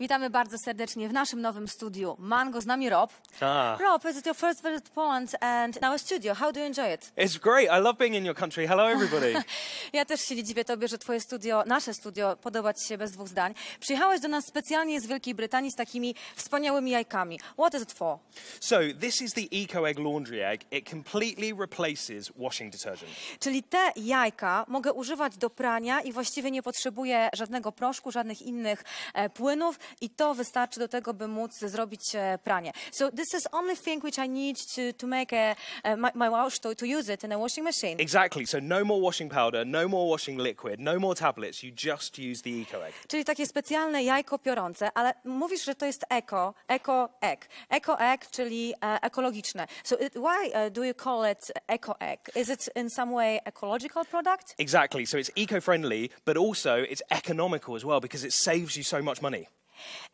Witamy bardzo serdecznie w naszym nowym studiu Mango. Z nami Rob. Ah. Rob, is it your first visit to Poland and in our studio? How do you enjoy it? It's great. I love being in your country. Hello everybody. ja też się dziwię tobie, że twoje studio, nasze studio podoba ci się bez dwóch zdań. Przyjechałeś do nas specjalnie z Wielkiej Brytanii z takimi wspaniałymi jajkami. What is it for? So, this is the Eco Egg Laundry Egg. It completely replaces washing detergent. Czyli te jajka mogę używać do prania i właściwie nie potrzebuję żadnego proszku, żadnych innych e, płynów i to wystarczy do tego, by móc zrobić e, pranie. So this is only thing which I need to, to make a, e, my, my wash, to, to use it in a washing machine. Exactly, so no more washing powder, no more washing liquid, no more tablets, you just use the eco egg. Czyli takie specjalne jajko piorące, ale mówisz, że to jest eco, eco egg. eco egg, czyli e, ekologiczne. So it, why uh, do you call it eco egg? Is it in some way ecological product? Exactly, so it's eco-friendly, but also it's economical as well because it saves you so much money.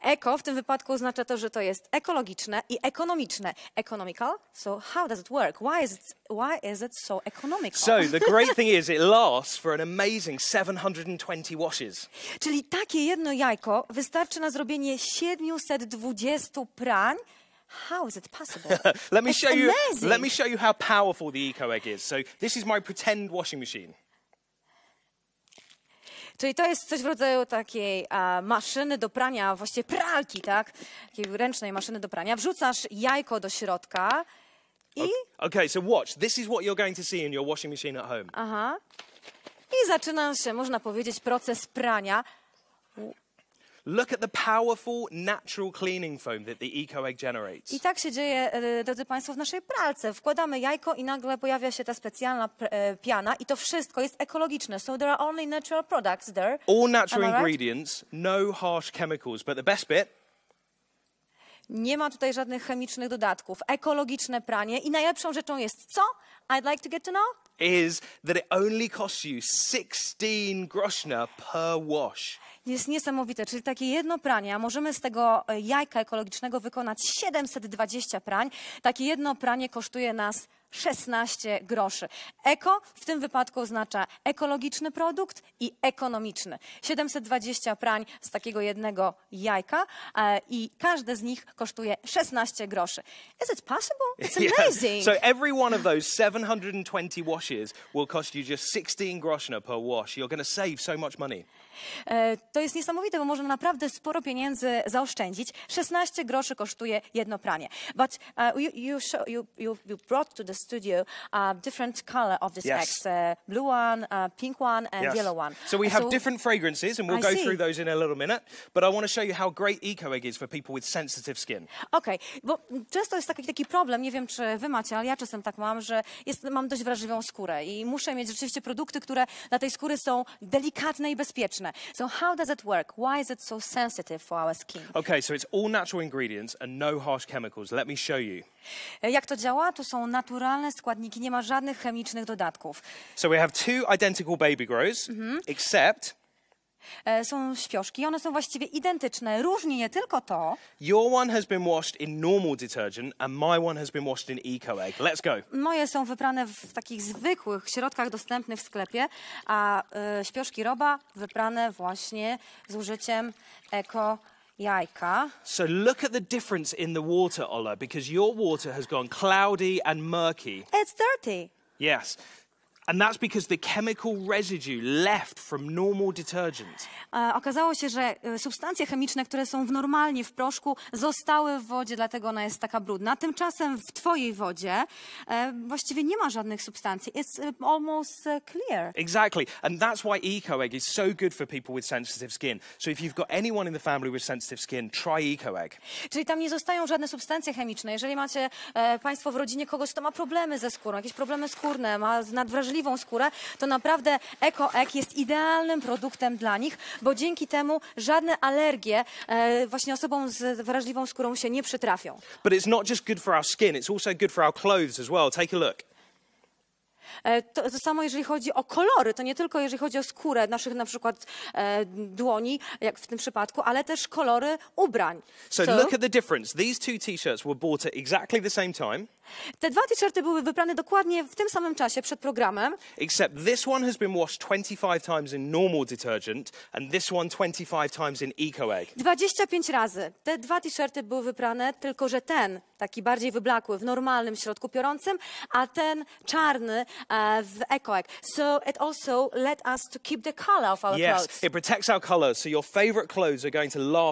Eko w tym wypadku oznacza to, że to jest ekologiczne i ekonomiczne. Economical. So how does it work? Why is it, why is it so economical? So the great thing is it lasts for an amazing 720 washes. Czyli takie jedno jajko wystarczy na zrobienie 720 prań. How is it possible? let me it's show amazing. you. Let me show you how powerful the eco egg is. So this is my pretend washing machine. Czyli to jest coś w rodzaju takiej a, maszyny do prania, właściwie pralki, tak? Takiej ręcznej maszyny do prania. Wrzucasz jajko do środka i... Okay, so watch. This is what you're going to see in your washing machine at home. Aha. I zaczyna się, można powiedzieć, proces prania. Look at the powerful natural cleaning foam that the eco egg generates. I tak się dzieje, e, drodzy Państwo, w naszej pralce. Wkładamy jajko i nagle pojawia się ta specjalna e, piana i to wszystko jest ekologiczne. So there are only natural products there. All natural right? ingredients, no harsh chemicals, but the best bit nie ma tutaj żadnych chemicznych dodatków. Ekologiczne pranie i najlepszą rzeczą jest co? I'd like to get to know is that it only costs you 16 groszna per wash. Jest niesamowite, czyli takie jedno pranie, a możemy z tego e, jajka ekologicznego wykonać 720 prań. Takie jedno pranie kosztuje nas 16 groszy. Eko w tym wypadku oznacza ekologiczny produkt i ekonomiczny. 720 prań z takiego jednego jajka e, i każde z nich kosztuje 16 groszy. Is it possible? It's amazing. Yeah. So every one of those 720 washes will cost you just 16 groszy per wash. You're going to save so much money. E, to jest niesamowite, bo można naprawdę sporo pieniędzy zaoszczędzić. 16 groszy kosztuje jedno pranie. But uh, you, you, show, you, you, you brought to the studio uh, different color of this yes. Uh, blue one, uh, pink one, and yes. yellow one. So we have so different fragrances, and we'll I go see. through those in a little minute. But I want to show you how great Eco Egg is for people with sensitive skin. okay. bo często jest taki, taki problem, nie wiem czy wy macie, ale ja czasem tak mam, że jest, mam dość wrażliwą skórę i muszę mieć rzeczywiście produkty, które dla tej skóry są delikatne i bezpieczne. So how does it work? Why is it so sensitive for our skin? Okay, so it's all natural ingredients and no harsh chemicals. Let me show you. E, jak to działa? To są naturalne naturalne składniki, nie ma żadnych chemicznych dodatków. So we have two identical baby grows, mhm. except e, są śpioszki, one są właściwie identyczne. Różni nie tylko to. Your one has been washed in normal detergent and my one has been washed in eco egg. Let's go. Moje są wyprane w takich zwykłych środkach dostępnych w sklepie, a y, śpioszki roba wyprane właśnie z użyciem eko -egg. jajka. So look at the difference in the water, Ola, because your water has gone cloudy and murky. It's dirty. Yes. And that's because the chemical residue left from normal detergent. E, okazało się, że e, substancje chemiczne, które są w normalnie w proszku, zostały w wodzie, dlatego ona jest taka brudna. Tymczasem w twojej wodzie e, właściwie nie ma żadnych substancji. It's almost clear. Exactly. And that's why Eco Egg is so good for people with sensitive skin. So if you've got anyone in the family with sensitive skin, try Eco Egg. Czyli tam nie zostają żadne substancje chemiczne. Jeżeli macie państwo w rodzinie kogoś, kto ma problemy ze skórą, jakieś problemy skórne, ma nadwrażliwość wrażliwą skórę, to naprawdę EcoEg jest idealnym produktem dla nich, bo dzięki temu żadne alergie e, właśnie osobom z wrażliwą skórą się nie przytrafią. But it's not just good for our skin, it's also good for our clothes as well. Take a look. E, to, to, samo jeżeli chodzi o kolory, to nie tylko jeżeli chodzi o skórę naszych na przykład e, dłoni, jak w tym przypadku, ale też kolory ubrań. So, look at the difference. These two t-shirts were bought at exactly the same time. Te dwa t-shirty były wybrane dokładnie w tym samym czasie przed programem. Except this one has been washed 25 times in normal detergent and this one 25 times in eco egg. 25 razy. Te dwa t-shirty były wybrane, tylko że ten taki bardziej wyblakły, w normalnym środku piorącym, a ten czarny uh, w ekoek. So it also led us to keep the color of our yes, clothes. Yes, it protects our colors, so your favorite clothes are going to last